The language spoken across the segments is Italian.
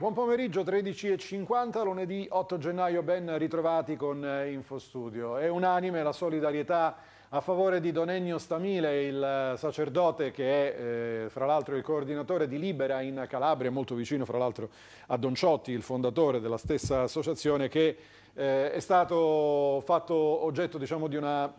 Buon pomeriggio, 13.50, lunedì 8 gennaio, ben ritrovati con eh, Infostudio. È unanime la solidarietà a favore di Don Ennio Stamile, il eh, sacerdote che è eh, fra l'altro il coordinatore di Libera in Calabria, molto vicino fra l'altro a Don Ciotti, il fondatore della stessa associazione che eh, è stato fatto oggetto diciamo, di una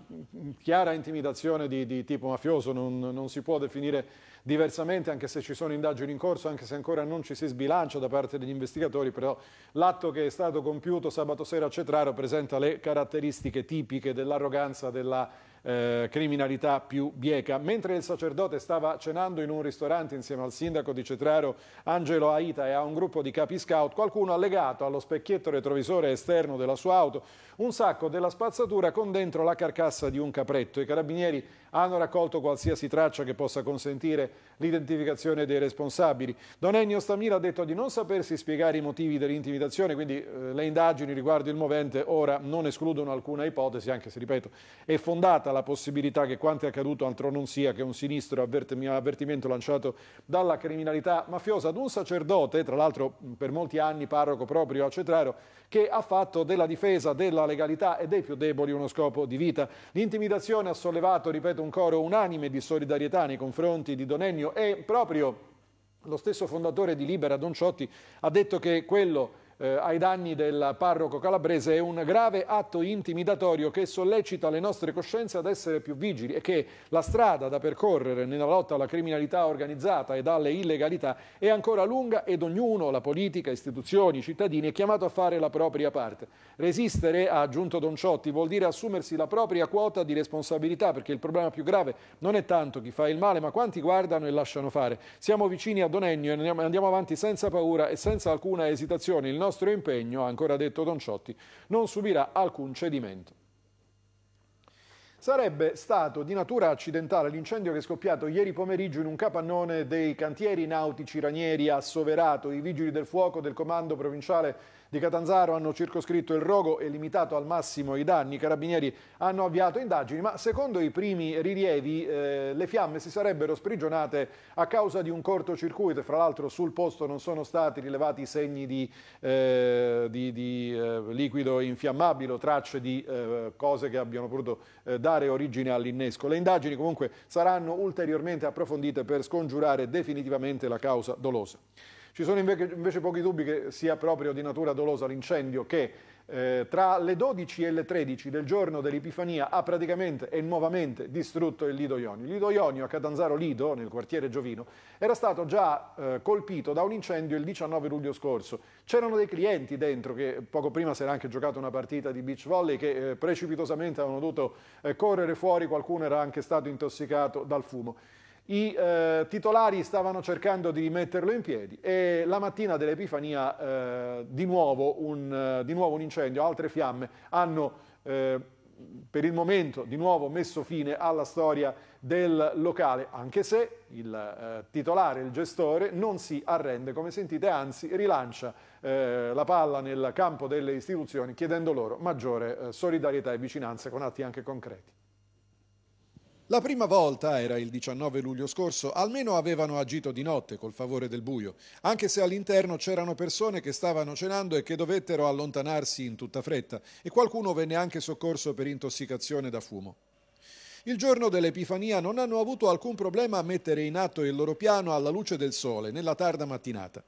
chiara intimidazione di, di tipo mafioso, non, non, si può definire diversamente anche se ci sono indagini in corso, anche se ancora non ci si sbilancia da parte degli investigatori, però l'atto che è stato compiuto sabato sera a Cetraro presenta le caratteristiche tipiche dell'arroganza della eh, criminalità più bieca. Mentre il sacerdote stava cenando in un ristorante insieme al sindaco di Cetraro Angelo Aita e a un gruppo di capi scout, qualcuno ha legato allo specchietto retrovisore esterno della della sua auto, un sacco della spazzatura con dentro la carcassa di un capretto. I carabinieri hanno raccolto qualsiasi traccia che possa consentire l'identificazione dei responsabili. Don Ennio Stamira ha detto di non sapersi spiegare i motivi dell'intimidazione, quindi eh, le indagini riguardo il movente ora non escludono alcuna ipotesi, anche se, ripeto, è fondata la possibilità che quanto è accaduto altro non sia che un sinistro avvertimento lanciato dalla criminalità mafiosa ad un sacerdote, tra l'altro per molti anni parroco proprio a Cetraro, che ha fatto della difesa, della legalità e dei più deboli uno scopo di vita. L'intimidazione ha sollevato, ripeto, un coro unanime di solidarietà nei confronti di Donennio e proprio lo stesso fondatore di Libera, Don Ciotti, ha detto che quello eh, ai danni del parroco calabrese è un grave atto intimidatorio che sollecita le nostre coscienze ad essere più vigili e che la strada da percorrere nella lotta alla criminalità organizzata e alle illegalità è ancora lunga ed ognuno, la politica, istituzioni, cittadini, è chiamato a fare la propria parte. Resistere, ha aggiunto Don Ciotti, vuol dire assumersi la propria quota di responsabilità perché il problema più grave non è tanto chi fa il male ma quanti guardano e lasciano fare. Siamo vicini a Don Ennio e andiamo avanti senza paura e senza alcuna esitazione. Il nostro nostro impegno, ancora detto Don Ciotti, non subirà alcun cedimento. Sarebbe stato di natura accidentale l'incendio che è scoppiato ieri pomeriggio in un capannone dei cantieri nautici ranieri a Soverato. I vigili del fuoco del comando provinciale di Catanzaro hanno circoscritto il rogo e limitato al massimo i danni. I carabinieri hanno avviato indagini, ma secondo i primi rilievi eh, le fiamme si sarebbero sprigionate a causa di un cortocircuito. Fra l'altro sul posto non sono stati rilevati segni di, eh, di, di eh, liquido infiammabile o tracce di eh, cose che abbiano potuto eh, dare origine all'innesco. Le indagini comunque saranno ulteriormente approfondite per scongiurare definitivamente la causa dolosa. Ci sono invece, invece pochi dubbi che sia proprio di natura dolosa l'incendio che eh, tra le 12 e le 13 del giorno dell'Epifania ha praticamente e nuovamente distrutto il Lido Ionio. Il Lido Ionio a Catanzaro Lido, nel quartiere Giovino, era stato già eh, colpito da un incendio il 19 luglio scorso. C'erano dei clienti dentro che poco prima si era anche giocato una partita di beach volley che eh, precipitosamente avevano dovuto eh, correre fuori, qualcuno era anche stato intossicato dal fumo. I eh, titolari stavano cercando di rimetterlo in piedi e la mattina dell'Epifania eh, di, eh, di, nuovo un, incendio, altre fiamme hanno eh, per il momento di nuovo messo fine alla storia del locale, anche se il eh, titolare, il gestore, non si arrende, come sentite, anzi rilancia eh, la palla nel campo delle istituzioni chiedendo loro maggiore solidarietà e vicinanza con atti anche concreti. La prima volta, era il 19 luglio scorso, almeno avevano agito di notte col favore del buio, anche se all'interno c'erano persone che stavano cenando e che dovettero allontanarsi in tutta fretta e qualcuno venne anche soccorso per intossicazione da fumo. Il giorno dell'Epifania non hanno avuto alcun problema a mettere in atto il loro piano alla luce del sole nella tarda mattinata.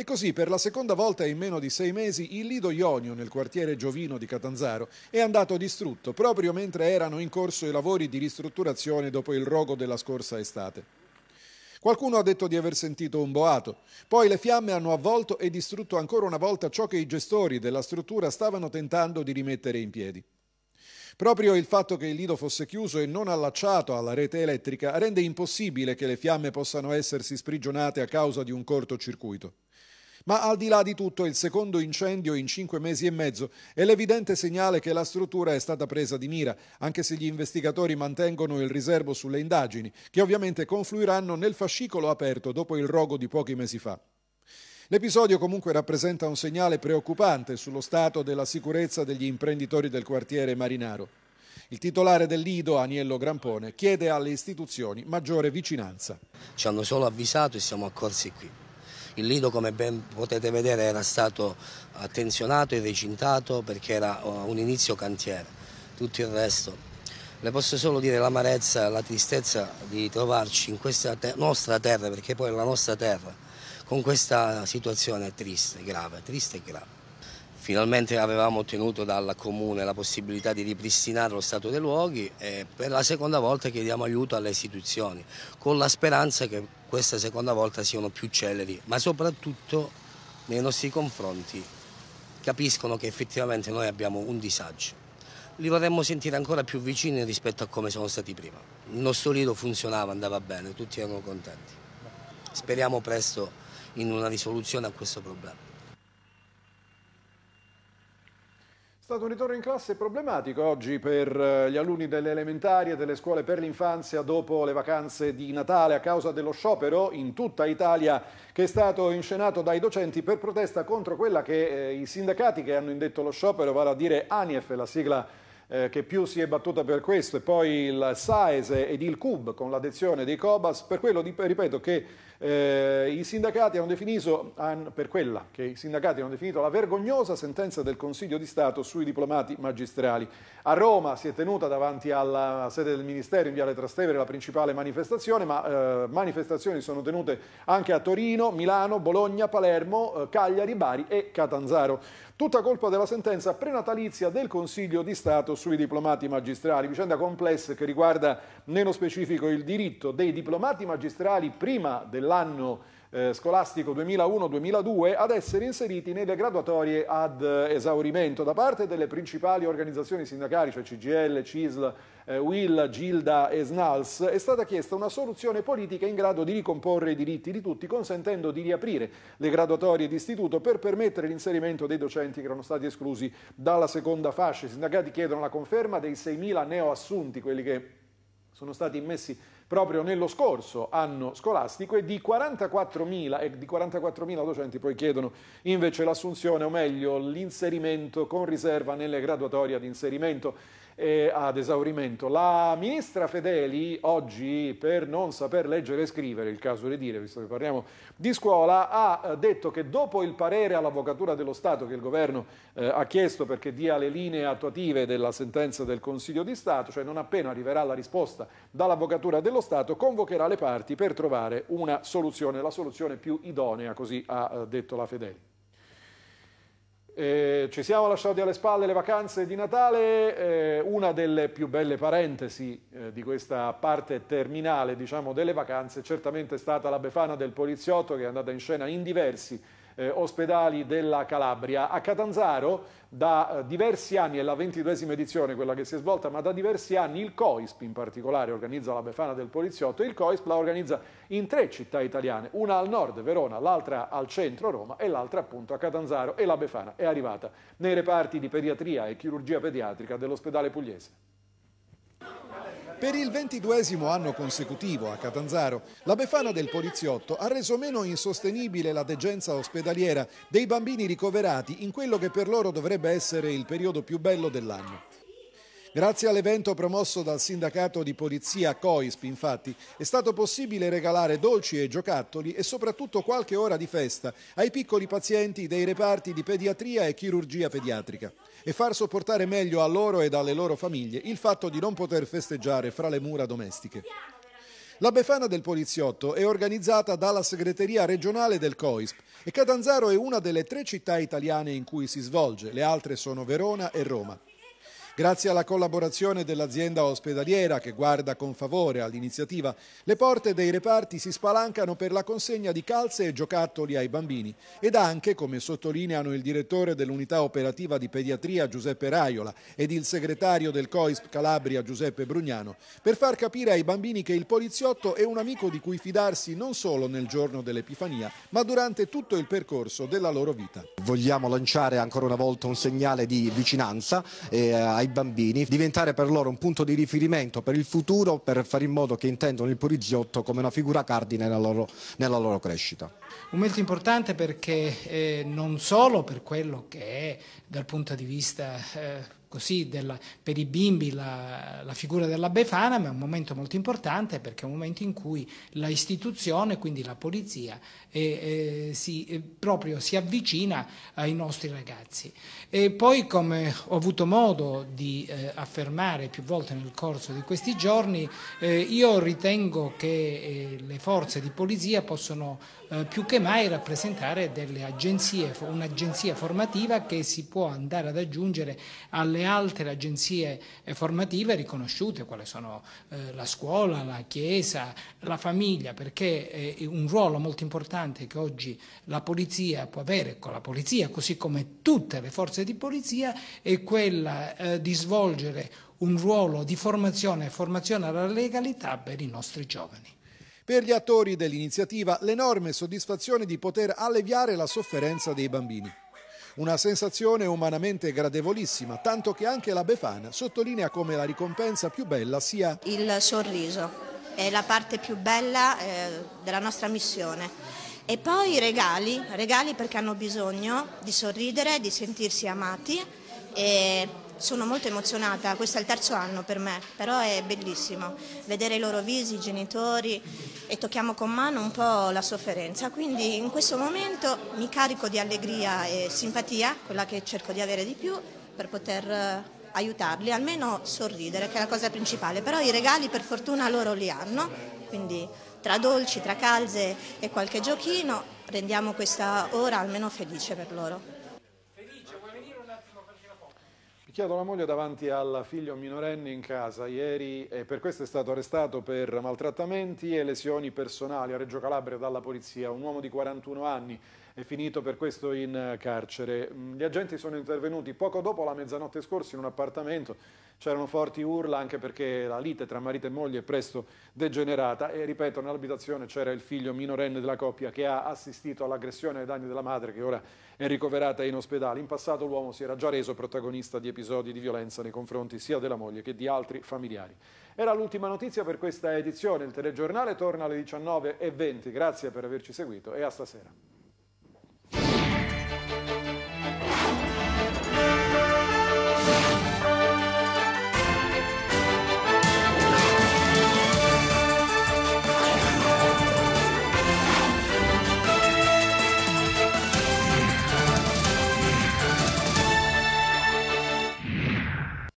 E così per la seconda volta in meno di sei mesi il lido Ionio nel quartiere Giovino di Catanzaro è andato distrutto proprio mentre erano in corso i lavori di ristrutturazione dopo il rogo della scorsa estate. Qualcuno ha detto di aver sentito un boato. Poi le fiamme hanno avvolto e distrutto ancora una volta ciò che i gestori della struttura stavano tentando di rimettere in piedi. Proprio il fatto che il lido fosse chiuso e non allacciato alla rete elettrica rende impossibile che le fiamme possano essersi sprigionate a causa di un cortocircuito. Ma al di là di tutto, il secondo incendio in cinque mesi e mezzo è l'evidente segnale che la struttura è stata presa di mira, anche se gli investigatori mantengono il riservo sulle indagini, che ovviamente confluiranno nel fascicolo aperto dopo il rogo di pochi mesi fa. L'episodio comunque rappresenta un segnale preoccupante sullo stato della sicurezza degli imprenditori del quartiere Marinaro. Il titolare del Lido, Aniello Grampone, chiede alle istituzioni maggiore vicinanza. Ci hanno solo avvisato e siamo accorsi qui. Il lido, come ben potete vedere, era stato attenzionato e recintato perché era eh, un inizio cantiere. Tutto il resto. Le posso solo dire l'amarezza e la tristezza di trovarci in questa te nostra terra, perché poi è la nostra terra, con questa situazione triste, grave, triste e grave. Finalmente avevamo ottenuto dal Comune la possibilità di ripristinare lo stato dei luoghi e per la seconda volta chiediamo aiuto alle istituzioni, con la speranza che questa seconda volta siano più celeri, ma soprattutto nei nostri confronti capiscono che effettivamente noi abbiamo un disagio. Li vorremmo sentire ancora più vicini rispetto a come sono stati prima. Il nostro lido funzionava, andava bene, tutti erano contenti. Speriamo presto in una risoluzione a questo problema. È stato un ritorno in classe problematico oggi per eh, gli alunni delle elementari e delle scuole per l'infanzia dopo le vacanze di Natale a causa dello sciopero in tutta Italia che è stato inscenato dai docenti per protesta contro quella che eh, i sindacati che hanno indetto lo sciopero, vale a dire ANIEF, la sigla eh, che più si è battuta per questo, e poi il Saese ed il CUB con l'adezione dei Cobas, per quello, di, ripeto, che eh, i sindacati hanno definito, per quella che i sindacati hanno definito la vergognosa sentenza del Consiglio di Stato sui diplomati magistrali. A Roma si è tenuta davanti alla sede del Ministero in Viale Trastevere la principale manifestazione, ma eh, manifestazioni sono tenute anche a Torino, Milano, Bologna, Palermo, eh, Cagliari, Bari e Catanzaro. Tutta colpa della sentenza prenatalizia del Consiglio di Stato sui diplomati magistrali, vicenda complessa che riguarda nello specifico il diritto dei diplomati magistrali prima dell'anno eh, scolastico 2001-2002 ad essere inseriti nelle graduatorie ad eh, esaurimento da parte delle principali organizzazioni sindacali, cioè CGL, CISL, eh, Will, Gilda e Snals, è stata chiesta una soluzione politica in grado di ricomporre i diritti di tutti, consentendo di riaprire le graduatorie d'istituto per permettere l'inserimento dei docenti che erano stati esclusi dalla seconda fascia. I sindacati chiedono la conferma dei 6.000 neoassunti, quelli che sono stati immessi proprio nello scorso anno scolastico e di 44.000 e di 44.000 docenti poi chiedono invece l'assunzione o meglio l'inserimento con riserva nelle graduatorie di inserimento ad esaurimento. La ministra Fedeli oggi, per non saper leggere e scrivere, il caso di dire, visto che parliamo di scuola, ha eh, detto che dopo il parere all'Avvocatura dello Stato che il governo eh, ha chiesto perché dia le linee attuative della sentenza del Consiglio di Stato, cioè non appena arriverà la risposta dall'Avvocatura dello lo Stato convocherà le parti per trovare una soluzione, la soluzione più idonea, così ha eh, detto la Fedeli. Eh, ci siamo lasciati alle spalle le vacanze di Natale, eh, una delle più belle parentesi eh, di questa parte terminale diciamo, delle vacanze certamente è stata la befana del poliziotto che è andata in scena in diversi eh, ospedali della Calabria. A Catanzaro da eh, diversi anni, è la ventiduesima edizione quella che si è svolta, ma da diversi anni il COISP in particolare organizza la Befana del Poliziotto il COISP la organizza in tre città italiane, una al nord Verona, l'altra al centro Roma e l'altra appunto a Catanzaro e la Befana è arrivata nei reparti di pediatria e chirurgia pediatrica dell'ospedale pugliese. Per il ventiduesimo anno consecutivo a Catanzaro, la Befana del poliziotto ha reso meno insostenibile la degenza ospedaliera dei bambini ricoverati in quello che per loro dovrebbe essere il periodo più bello dell'anno. Grazie all'evento promosso dal sindacato di polizia COISP, infatti, è stato possibile regalare dolci e giocattoli e soprattutto qualche ora di festa ai piccoli pazienti dei reparti di pediatria e chirurgia pediatrica e far sopportare meglio a loro e alle loro famiglie il fatto di non poter festeggiare fra le mura domestiche. La Befana del Poliziotto è organizzata dalla segreteria regionale del COISP e Catanzaro è una delle tre città italiane in cui si svolge, le altre sono Verona e Roma. Grazie alla collaborazione dell'azienda ospedaliera che guarda con favore all'iniziativa, le porte dei reparti si spalancano per la consegna di calze e giocattoli ai bambini ed anche, come sottolineano il direttore dell'unità operativa di pediatria Giuseppe Raiola ed il segretario del COISP Calabria Giuseppe Brugnano, per far capire ai bambini che il poliziotto è un amico di cui fidarsi non solo nel giorno dell'Epifania, ma durante tutto il percorso della loro vita. Vogliamo lanciare ancora una volta un segnale di vicinanza eh, ai ai bambini, diventare per loro un punto di riferimento per il futuro, per fare in modo che intendano il poliziotto come una figura cardine nella loro, nella loro crescita. Un momento importante perché eh, non solo per quello che è dal punto di vista... Eh, così della, per i bimbi la, la, figura della Befana, ma è un momento molto importante perché è un momento in cui la istituzione, quindi la polizia, eh, eh, si, eh, proprio si avvicina ai nostri ragazzi. E poi, come ho avuto modo di eh, affermare più volte nel corso di questi giorni, eh, io ritengo che eh, le forze di polizia possono più che mai rappresentare un'agenzia formativa che si può andare ad aggiungere alle le altre agenzie eh, formative riconosciute, quali sono eh, la scuola, la chiesa, la famiglia, perché un ruolo molto importante che oggi la polizia può avere con la polizia, così come tutte le forze di polizia, è quella eh, di svolgere un ruolo di formazione e formazione alla legalità per i nostri giovani. Per gli attori dell'iniziativa l'enorme soddisfazione di poter alleviare la sofferenza dei bambini. Una sensazione umanamente gradevolissima, tanto che anche la Befana sottolinea come la ricompensa più bella sia il sorriso. È la parte più bella eh, della nostra missione. E poi regali, regali perché hanno bisogno di sorridere, di sentirsi amati e sono molto emozionata, questo è il terzo anno per me, però è bellissimo vedere i loro visi, i genitori e tocchiamo con mano un po' la sofferenza. Quindi in questo momento mi carico di allegria e simpatia, quella che cerco di avere di più, per poter eh, aiutarli, almeno sorridere, che è la cosa principale. Però i regali per fortuna loro li hanno, quindi tra dolci, tra calze e qualche giochino rendiamo questa ora almeno felice per loro picchiato la moglie davanti al figlio minorenne in casa ieri e per questo è stato arrestato per maltrattamenti e lesioni personali a Reggio Calabria dalla polizia. Un uomo di 41 anni è finito per questo in carcere. Gli agenti sono intervenuti poco dopo la mezzanotte scorsa in un appartamento, c'erano forti urla anche perché la lite tra marito e moglie è presto degenerata e ripeto nell'abitazione c'era il figlio minorenne della coppia che ha assistito all'aggressione ai danni della madre che ora è ricoverata in ospedale. In passato l'uomo si era già reso protagonista di episodi di violenza nei confronti sia della moglie che di altri familiari. Era l'ultima notizia per questa edizione, il telegiornale torna alle 19.20, grazie per averci seguito e a stasera.